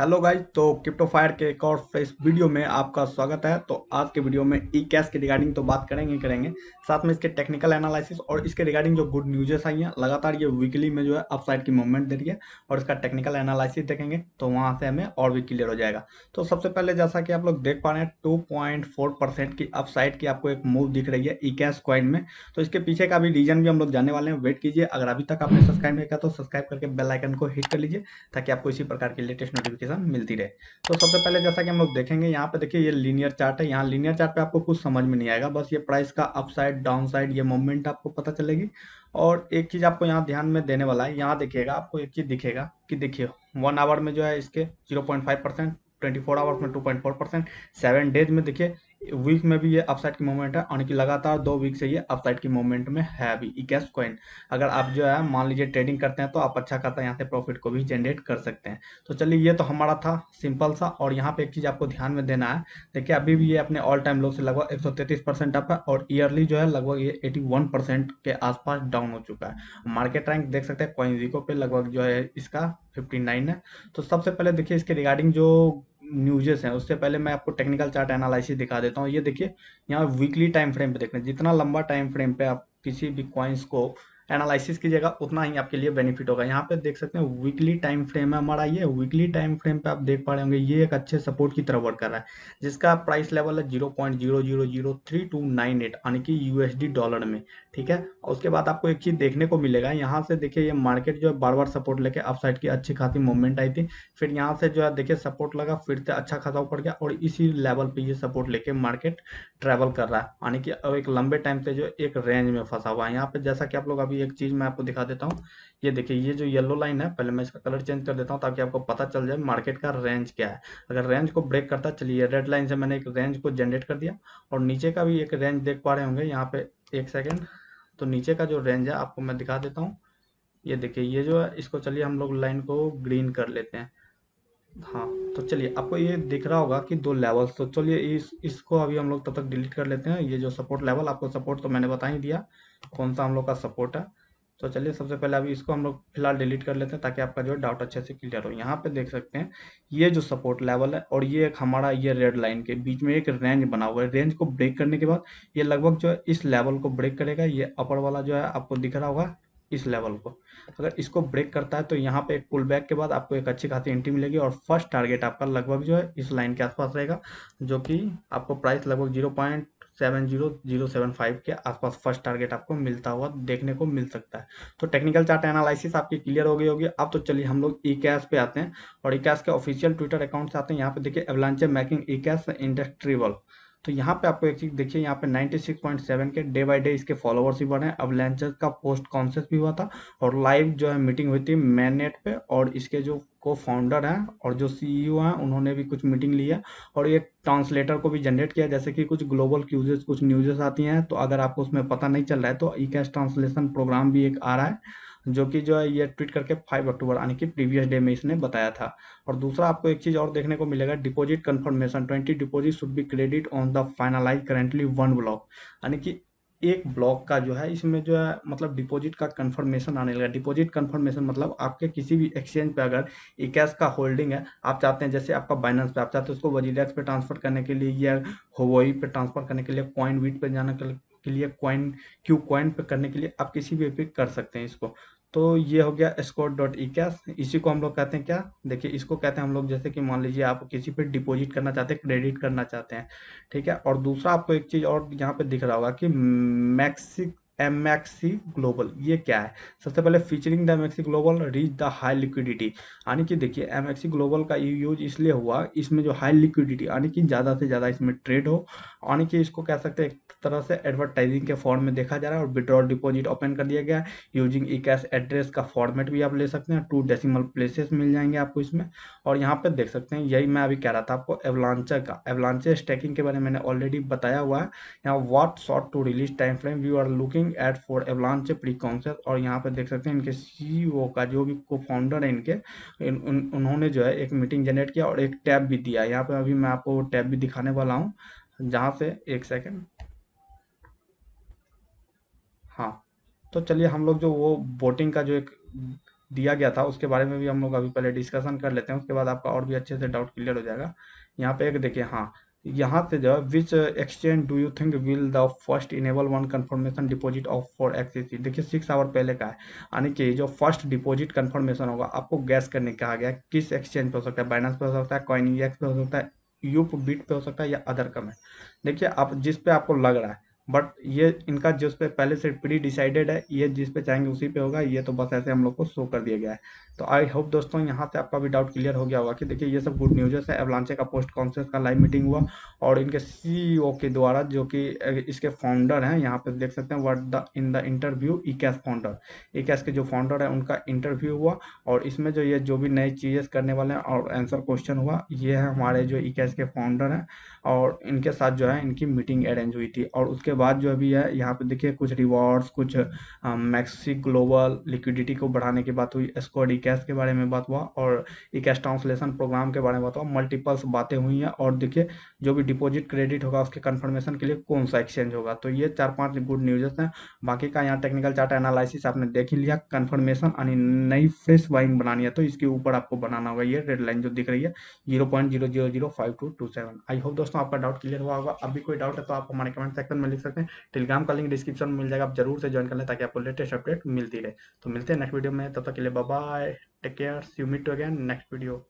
hello guys तो crypto fire के एक और इस वीडियो में आपका स्वागत है तो आज के वीडियो में ई कैश के रिगार्डिंग तो बात करेंगे करेंगे साथ में इसके टेक्निकल एनालिसिस और इसके रिगार्डिंग जो गुड न्यूजेस आई हैं लगातार ये वीकली में जो है अपसाइड की मूवमेंट दे रही है और इसका टेक्निकल एनालिसिस देखेंगे तो वहाँ से हमें और भी क्लियर हो जाएगा तो सबसे पहले जैसा कि आप लोग देख पा रहे हैं टू की अपसाइड की आपको एक मूव दिख रही है ई कैश क्वाइन में तो इसके पीछे का भी रीजन भी हम लोग जानने वाले हैं वेट कीजिए अगर अभी तक आपने सब्सक्राइब नहीं किया तो सब्सक्राइब करके बेलाइकन को हिट कर लीजिए ताकि आपको इसी प्रकार की लेटेस्ट नोटिफिकेशन इन्फॉर्मेशन मिलती रहे तो सबसे पहले जैसा कि हम लोग देखेंगे यहाँ पे देखिए ये लीनियर चार्ट है यहाँ लीनियर चार्ट पे आपको कुछ समझ में नहीं आएगा बस ये प्राइस का अप साइड डाउन साइड ये मूवमेंट आपको पता चलेगी और एक चीज़ आपको यहाँ ध्यान में देने वाला है यहाँ देखिएगा आपको एक चीज़ दिखेगा कि देखिए वन आवर में जो है इसके zero point five percent twenty four hours में two point four percent seven days में देखिए वीक में भी ये अपसाइड की मूवमेंट है यानी कि लगातार दो वीक से ये अपसाइड की मूवमेंट में है अभी इकैस कॉइन अगर आप जो है मान लीजिए ट्रेडिंग करते हैं तो आप अच्छा खासा यहाँ से प्रॉफिट को भी जनरेट कर सकते हैं तो चलिए ये तो हमारा था सिंपल सा और यहाँ पे एक चीज़ आपको ध्यान में देना है देखिए अभी भी ये अपने ऑल टाइम लोग से लगभग एक अप है और ईयरली जो है लगभग ये एटी के आसपास डाउन हो चुका है मार्केट रैंक देख सकते हैं कॉइन जीको पे लगभग जो है इसका फिफ्टी है तो सबसे पहले देखिए इसके रिगार्डिंग जो न्यूजेस हैं उससे पहले मैं आपको टेक्निकल चार्ट एनालिसिस दिखा देता हूँ ये देखिए यहाँ वीकली टाइम फ्रेम पे देखना जितना लंबा टाइम फ्रेम पे आप किसी भी क्वाइंस को एनालिसिस कीजिएगा उतना ही आपके लिए बेनिफिट होगा यहाँ पे देख सकते हैं वीकली टाइम फ्रेम है हमारा ये वीकली टाइम फ्रेम पे आप देख पा रहे होंगे ये एक अच्छे सपोर्ट की तरह वर्क कर रहा है जिसका प्राइस लेवल है zero point zero zero zero three two nine eight यानी कि यूएसडी डॉलर में ठीक है और उसके बाद आपको एक चीज देखने को मिलेगा यहाँ से देखिए ये मार्केट जो है बार बार सपोर्ट लेके अप साइड की अच्छी खासी मूवमेंट आई थी फिर यहाँ से जो है देखिए सपोर्ट लगा फिर से अच्छा खासा ऊपर गया और इसी लेवल पे ये सपोर्ट लेके मार्केट ट्रेवल कर रहा है यानी कि एक लंबे टाइम से जो एक रेंज में फंसा हुआ है यहाँ पे जैसा कि आप लोग अभी एक चीज मैं आपको दिखा देता हूँ ये देखिए ये जो येलो लाइन है पहले मैं इसका कलर चेंज कर देता हूँ ताकि आपको पता चल जाए मार्केट का रेंज क्या है अगर रेंज को ब्रेक करता चलिए रेड लाइन से मैंने एक रेंज को जनरेट कर दिया और नीचे का भी एक रेंज देख पा रहे होंगे यहाँ पे एक सेकेंड तो नीचे का जो रेंज है आपको मैं दिखा देता हूँ ये देखिए ये जो है इसको चलिए हम लोग लाइन को ग्रीन कर लेते हैं हाँ तो चलिए आपको ये दिख रहा होगा कि दो लेवल्स तो चलिए इस इसको अभी हम लोग तब तक डिलीट कर लेते हैं ये जो सपोर्ट लेवल आपको सपोर्ट तो मैंने बता ही दिया कौन सा हम लोग का सपोर्ट है तो चलिए सबसे पहले अभी इसको हम लोग फिलहाल डिलीट कर लेते हैं ताकि आपका जो है डाउट अच्छे से क्लियर हो यहाँ पे देख सकते हैं ये जो सपोर्ट लेवल है और ये एक हमारा ये रेड लाइन के बीच में एक रेंज बना हुआ है रेंज को ब्रेक करने के बाद ये लगभग जो है इस लेवल को ब्रेक करेगा ये अपर वाला जो है आपको दिख रहा होगा इस लेवल को अगर इसको ब्रेक करता है तो यहाँ पे एक पुल बैक के बाद आपको एक अच्छी खासी एंट्री मिलेगी और फर्स्ट टारगेट आपका लगभग जो है इस लाइन के आसपास रहेगा जो कि आपको प्राइस लगभग zero point seven zero zero seven five के आसपास फर्स्ट टारगेट आपको मिलता हुआ देखने को मिल सकता है तो टेक्निकल चार्ट एनालिसिस आपकी क्लियर हो गई होगी अब तो चलिए हम लोग ई कैश पे आते हैं और ई कैश के ऑफिशियल ट्विटर अकाउंट से आते हैं यहाँ पे देखिए एवलांचे मैकिंग ई कैश इंडस्ट्रीवल तो यहाँ पे आपको एक चीज देखिए यहाँ पे 96.7 के डे बाय डे इसके फॉलोवर्स भी बढ़े अब लैंचर का पोस्ट कॉन्सेस भी हुआ था और लाइव जो है मीटिंग हुई थी मेन नेट पे और इसके जो को फाउंडर हैं और जो सीईओ e हैं उन्होंने भी कुछ मीटिंग ली है और ये ट्रांसलेटर को भी जनरेट किया जैसे कि कुछ ग्लोबल क्यूजेस कुछ न्यूजेस आती हैं तो अगर आपको उसमें पता नहीं चल रहा है तो ई कैश ट्रांसलेशन प्रोग्राम भी एक आ रहा है जो कि जो है ये ट्वीट करके फाइव अक्टूबर यानी कि प्रीवियस डे में इसने बताया था और दूसरा आपको एक चीज़ और देखने को मिलेगा deposit confirmation twenty deposit should be credit on the finalize currently one block यानी कि एक ब्लॉक का जो है इसमें जो है मतलब डिपॉजिट का कंफर्मेशन आने लगा डिपॉजिट कंफर्मेशन मतलब आपके किसी भी एक्सचेंज पे अगर ई e कैश का होल्डिंग है आप चाहते हैं जैसे आपका बाइनेंस पे आप चाहते हैं उसको वजीरेक्स पे ट्रांसफर करने के लिए या होवोई पे ट्रांसफर करने के लिए कॉइन वीट पे जाने के लिए के लिए क्वाइन क्यू क्वाइन पे करने के लिए आप किसी भी पे कर सकते हैं इसको तो ये हो गया स्कोर डॉट ई कैश इसी को हम लोग कहते हैं क्या देखिए इसको कहते हैं हम लोग जैसे कि मान लीजिए आप किसी पे डिपॉजिट करना चाहते हैं क्रेडिट करना चाहते हैं ठीक है और दूसरा आपको एक चीज़ और यहाँ पे दिख रहा होगा कि मैक्सिक एम ग्लोबल ये क्या है सबसे पहले featuring the MXC global reach the high liquidity यानी कि देखिए एम ग्लोबल का यूज इसलिए हुआ इसमें जो हाई लिक्विडिटी यानी कि ज़्यादा से ज़्यादा इसमें ट्रेड हो यानी कि इसको कह सकते हैं एक तरह से एडवर्टाइजिंग के फॉर्म में देखा जा रहा है और विड्रॉल डिपॉजिट ओपन कर दिया गया यूजिंग ई कैश एड्रेस का फॉर्मेट भी आप ले सकते हैं टू डेसिमल प्लेसेस मिल जाएंगे आपको इसमें और यहाँ पर देख सकते हैं यही मैं अभी कह रहा था आपको एवलांचर का एवलांचा स्टैकिंग के बारे में मैंने ऑलरेडी बताया हुआ है यहाँ what short to release time frame you are looking looking at for Avalanche preconsensus और यहाँ पर देख सकते हैं इनके सीईओ e का जो भी को फाउंडर है इनके इन, उन, उन्होंने जो है एक मीटिंग जनरेट किया और एक टैब भी दिया यहाँ पर अभी मैं आपको टैब भी दिखाने वाला हूँ जहाँ से एक सेकेंड हाँ तो चलिए हम लोग जो वो बोटिंग का जो एक दिया गया था उसके बारे में भी हम लोग अभी पहले डिस्कशन कर लेते हैं उसके बाद आपका और भी अच्छे से डाउट क्लियर हो जाएगा यहाँ पे एक देखिए हाँ यहाँ से जो है which exchange do you think will the first enable one confirmation deposit of for XEC देखिए सिक्स आवर पहले का है यानी कि जो फर्स्ट डिपोजिट कन्फर्मेशन होगा आपको गैस करने कहा गया किस एक्सचेंज पे हो सकता है बाइनास पे हो सकता है कॉइन एक्स पे हो सकता है यूप बीट पे हो सकता है या अदर कम है देखिए आप जिस पे आपको लग रहा है बट ये इनका जिस पे पहले से प्री डिसाइडेड है ये जिस पे चाहेंगे उसी पे होगा ये तो बस ऐसे हम लोग को शो कर दिया गया है तो आई होप दोस्तों यहाँ से आपका भी डाउट क्लियर हो गया होगा कि देखिए ये सब गुड न्यूजेस है एवलांचे का पोस्ट कॉन्फ्रेंस का लाइव मीटिंग हुआ और इनके सी e के द्वारा जो कि इसके फाउंडर हैं यहाँ पे देख सकते हैं what the in the interview eCash founder E cash के जो फाउंडर है उनका इंटरव्यू हुआ और इसमें जो ये जो भी नई चीज़ें करने वाले हैं और आंसर क्वेश्चन हुआ ये है हमारे जो ई कैश के फाउंडर हैं और इनके साथ जो है इनकी मीटिंग अरेंज हुई थी और उसके बाद जो अभी है यहाँ पे देखिए कुछ रिवॉर्ड्स कुछ मैक्सी ग्लोबल लिक्विडिटी को बढ़ाने की बात हुई स्कॉड इकैस के बारे में बात हुआ और इकैस ट्रांसलेशन प्रोग्राम के बारे में बात हुआ मल्टीपल्स बातें हुई हैं और देखिए जो भी डिपॉजिट क्रेडिट होगा उसके कन्फर्मेशन के लिए कौन सा एक्सचेंज होगा तो ये चार पाँच गुड न्यूजेस हैं बाकी का यहाँ टेक्निकल चार्ट एनालिसिस आपने देख ही लिया कन्फर्मेशन यानी नई फ्रेश बाइंग बनानी है तो इसके ऊपर आपको बनाना होगा ये रेड लाइन जो दिख रही है zero point zero zero zero five two two seven I hope दोस्तों आपका डाउट क्लियर हुआ होगा अभी कोई डाउट है तो आप हमारे कमेंट सेक्शन में देख सकते हैं टेलीग्राम का लिंक डिस्क्रिप्शन में मिल जाएगा आप जरूर से ज्वाइन कर लें ताकि आपको लेटेस्ट अपडेट मिलती रहे तो मिलते हैं नेक्स्ट वीडियो में तब तक के लिए bye take care you meet again next video